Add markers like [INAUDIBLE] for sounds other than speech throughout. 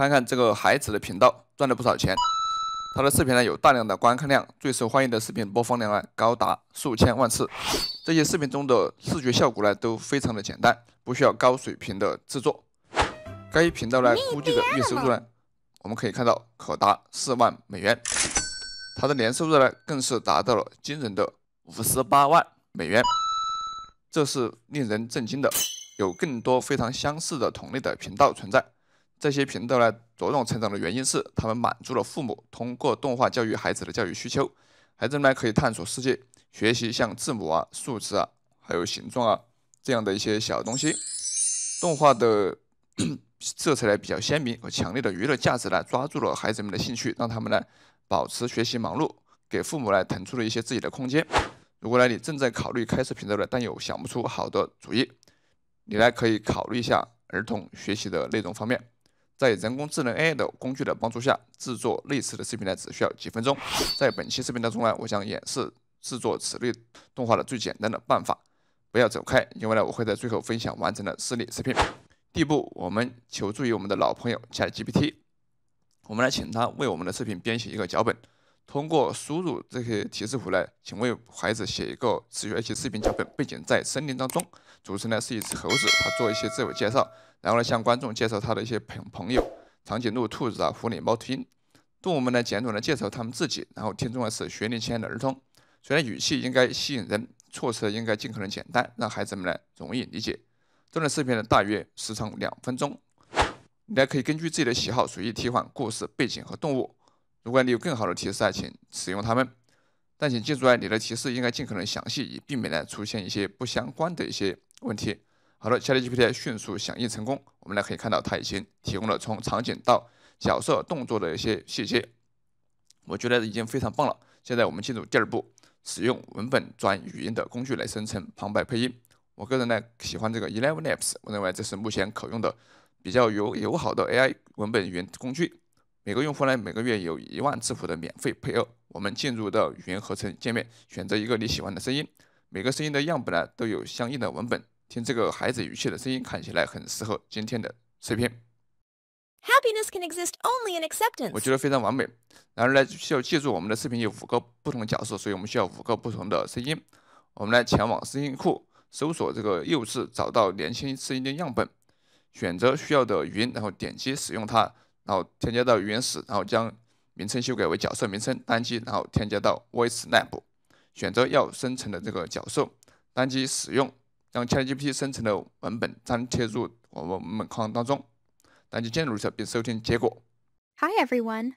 看看这个孩子的频道赚了不少钱，他的视频呢有大量的观看量，最受欢迎的视频播放量呢高达数千万次。这些视频中的视觉效果呢都非常的简单，不需要高水平的制作。该频道呢估计的月收入呢，我们可以看到可达四万美元，他的年收入呢更是达到了惊人的五十八万美元，这是令人震惊的。有更多非常相似的同类的频道存在。这些频道呢，着重成长的原因是，他们满足了父母通过动画教育孩子的教育需求。孩子们呢，可以探索世界，学习像字母啊、数字啊、还有形状啊这样的一些小东西。动画的 [CLEARS THROAT] 色彩呢比较鲜明和强烈的娱乐价值呢，抓住了孩子们的兴趣，让他们呢保持学习忙碌，给父母呢腾出了一些自己的空间。如果呢你正在考虑开设频道呢，但又想不出好的主意，你呢可以考虑一下儿童学习的内容方面。在人工智能 AI 的工具的帮助下，制作类似的视频呢，只需要几分钟。在本期视频当中呢，我想演示制作此类动画的最简单的办法。不要走开，因为呢，我会在最后分享完整的示例视频。第一步，我们求助于我们的老朋友 ChatGPT，我们来请他为我们的视频编写一个脚本。通过输入这些提示符来，请为孩子写一个词语，二期视频脚本。背景在森林当中，持人呢是一只猴子，他做一些自我介绍，然后呢向观众介绍他的一些朋朋友，长颈鹿、兔子啊、狐狸、猫头鹰，动物们呢简短的介绍他们自己，然后听众呢是学龄前的儿童，所以呢语气应该吸引人，措辞应该尽可能简单，让孩子们呢容易理解。这段视频呢大约时长两分钟，你呢可以根据自己的喜好随意替换故事背景和动物。如果你有更好的提示，请使用它们，但请记住啊，你的提示应该尽可能详细，以避免呢出现一些不相关的一些问题。好的，ChatGPT 迅速响应成功，我们呢可以看到它已经提供了从场景到角色动作的一些细节，我觉得已经非常棒了。现在我们进入第二步，使用文本转语音的工具来生成旁白配音。我个人呢喜欢这个 Eleven Labs，我认为这是目前可用的比较友友好的 AI 文本语音工具。每个用户呢每个月有一万字符的免费配额。我们进入到语音合成界面，选择一个你喜欢的声音。每个声音的样本呢都有相应的文本。听这个孩子语气的声音，看起来很适合今天的视频。Happiness can exist only in acceptance。我觉得非常完美。然而呢，需要记住我们的视频有五个不同角色，所以我们需要五个不同的声音。我们来前往声音库，搜索这个幼稚，找到年轻声音的样本，选择需要的语音，然后点击使用它。然后添加到原始，然后将名称修改为角色名称，单击，然后添加到 Voice Lab，选择要生成的这个角色，单击使用，将 ChatGPT 生成的文本粘贴入我们文本框当中，单击进入一下并收听结果。Hi everyone,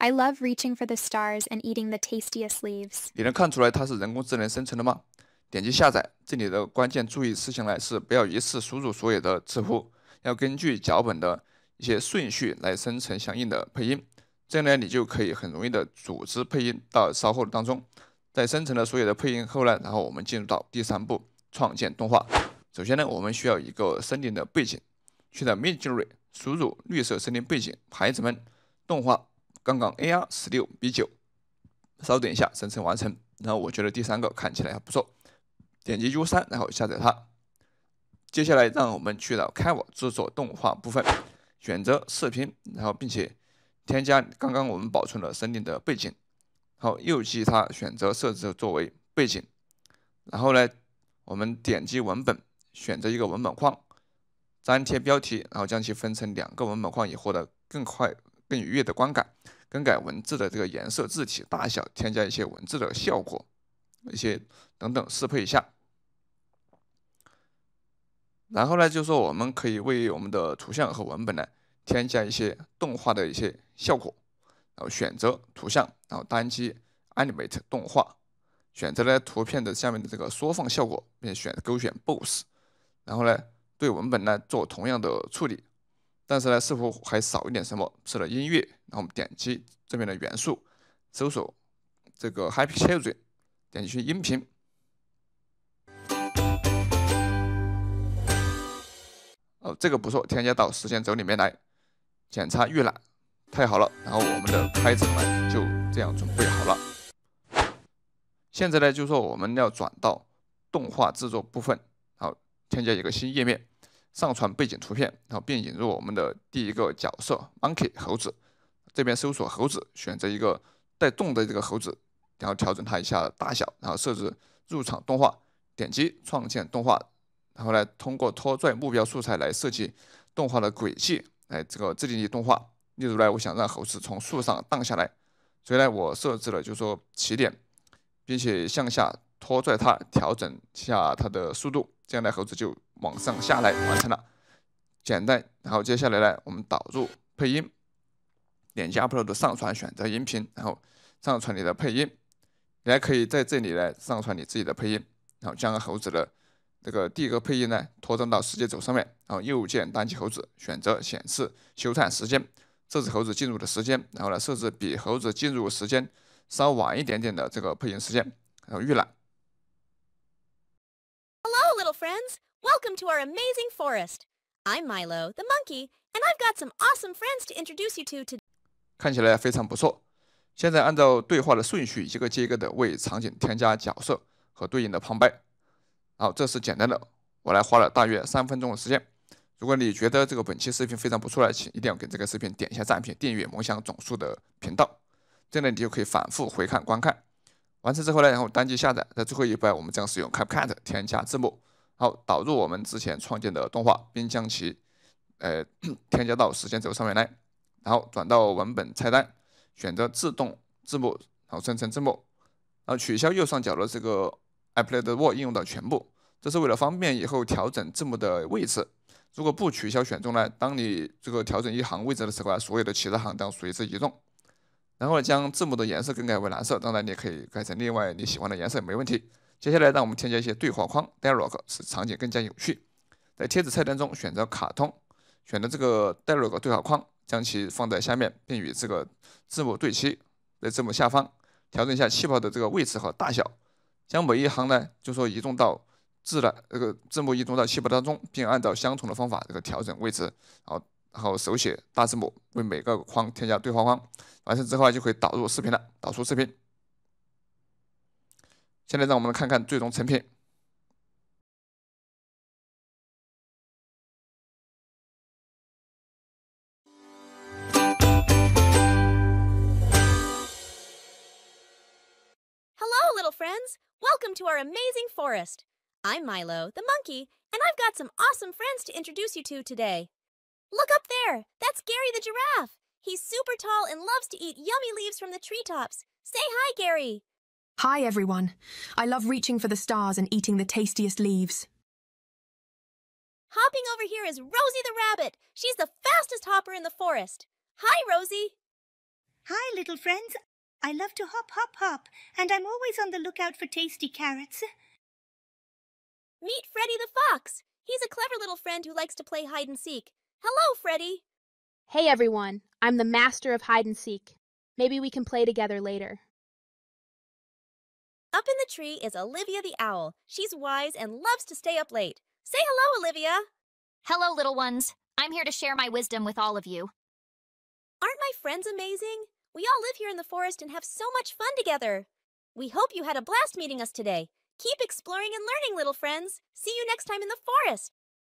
I love reaching for the stars and eating the tastiest leaves。你能看出来它是人工智能生成的吗？点击下载，这里的关键注意事项呢是不要一次输入所有的字符，要根据脚本的。一些顺序来生成相应的配音，这样呢，你就可以很容易的组织配音到稍后的当中。在生成了所有的配音后呢，然后我们进入到第三步，创建动画。首先呢，我们需要一个森林的背景，去到 Midjourney 输入绿色森林背景，孩子们动画，刚刚 AR 十六比九，稍等一下生成完成。然后我觉得第三个看起来还不错，点击 U3 然后下载它。接下来让我们去到 Canva 制作动画部分。选择视频，然后并且添加刚刚我们保存了森林的背景，好，右击它选择设置作为背景。然后呢，我们点击文本，选择一个文本框，粘贴标题，然后将其分成两个文本框，以获得更快、更愉悦的观感。更改文字的这个颜色、字体、大小，添加一些文字的效果，一些等等适配一下。然后呢，就是说我们可以为我们的图像和文本呢添加一些动画的一些效果。然后选择图像，然后单击 Animate 动画，选择呢图片的下面的这个缩放效果，并选勾选 b o s s 然后呢，对文本呢做同样的处理。但是呢，似乎还少一点什么，是的，音乐。然后我们点击这边的元素，搜索这个 Happy Children，点击去音频。哦，这个不错，添加到时间轴里面来，检查预览，太好了。然后我们的开场呢就这样准备好了。现在呢，就是说我们要转到动画制作部分，好，添加一个新页面，上传背景图片，然后并引入我们的第一个角色 Monkey 猴子。这边搜索猴子，选择一个带动的这个猴子，然后调整它一下大小，然后设置入场动画，点击创建动画。然后呢，通过拖拽目标素材来设计动画的轨迹，哎，这个自定义动画。例如呢，我想让猴子从树上荡下来，所以呢，我设置了就说起点，并且向下拖拽它，调整下它的速度，这样呢，猴子就往上下来完成了，简单。然后接下来呢，我们导入配音，点击 App 的上传，选择音频，然后上传你的配音。你还可以在这里呢上传你自己的配音，然后将猴子的。这个第一个配音呢，拖动到世界轴上面，然后右键单击猴子，选择显示休餐时间，这只猴子进入的时间，然后呢设置比猴子进入时间稍晚一点点的这个配音时间，然后预览。Hello, little friends. Welcome to our amazing forest. I'm Milo, the monkey, and I've got some awesome friends to introduce you to today. 看起来非常不错。现在按照对话的顺序，一个接一个的为场景添加角色和对应的旁白。好，这是简单的，我来花了大约三分钟的时间。如果你觉得这个本期视频非常不错呢，请一定要给这个视频点一下赞并订阅梦想总数的频道，这样呢你就可以反复回看观看。完成之后呢，然后单击下载，在最后一步我们将使用 CapCut 添加字幕，好导入我们之前创建的动画，并将其呃 [CLEARS THROAT] 添加到时间轴上面来，然后转到文本菜单，选择自动字幕，然后生成字幕，然后取消右上角的这个。a p p l e t Word 应用的全部，这是为了方便以后调整字母的位置。如果不取消选中呢？当你这个调整一行位置的时候，啊，所有的其他行将随之移动。然后呢，将字母的颜色更改为蓝色。当然，你也可以改成另外你喜欢的颜色，没问题。接下来，让我们添加一些对话框 Dialogue，使场景更加有趣。在贴纸菜单中选择卡通，选择这个 Dialogue 对话框，将其放在下面，并与这个字母对齐。在字母下方，调整一下气泡的这个位置和大小。将每一行呢，就说移动到字的这个字母移动到细胞当中，并按照相同的方法这个调整位置，然后然后手写大字母，为每个框添加对话框。完成之后就可以导入视频了，导出视频。现在让我们看看最终成品。Welcome to our amazing forest. I'm Milo, the monkey, and I've got some awesome friends to introduce you to today. Look up there! That's Gary the giraffe! He's super tall and loves to eat yummy leaves from the treetops. Say hi, Gary! Hi, everyone. I love reaching for the stars and eating the tastiest leaves. Hopping over here is Rosie the rabbit. She's the fastest hopper in the forest. Hi, Rosie! Hi, little friends. I love to hop, hop, hop, and I'm always on the lookout for tasty carrots. Meet Freddy the Fox. He's a clever little friend who likes to play hide and seek. Hello, Freddy. Hey, everyone. I'm the master of hide and seek. Maybe we can play together later. Up in the tree is Olivia the owl. She's wise and loves to stay up late. Say hello, Olivia. Hello, little ones. I'm here to share my wisdom with all of you. Aren't my friends amazing? We all live here in the forest and have so much fun together. We hope you had a blast meeting us today. Keep exploring and learning, little friends. See you next time in the forest.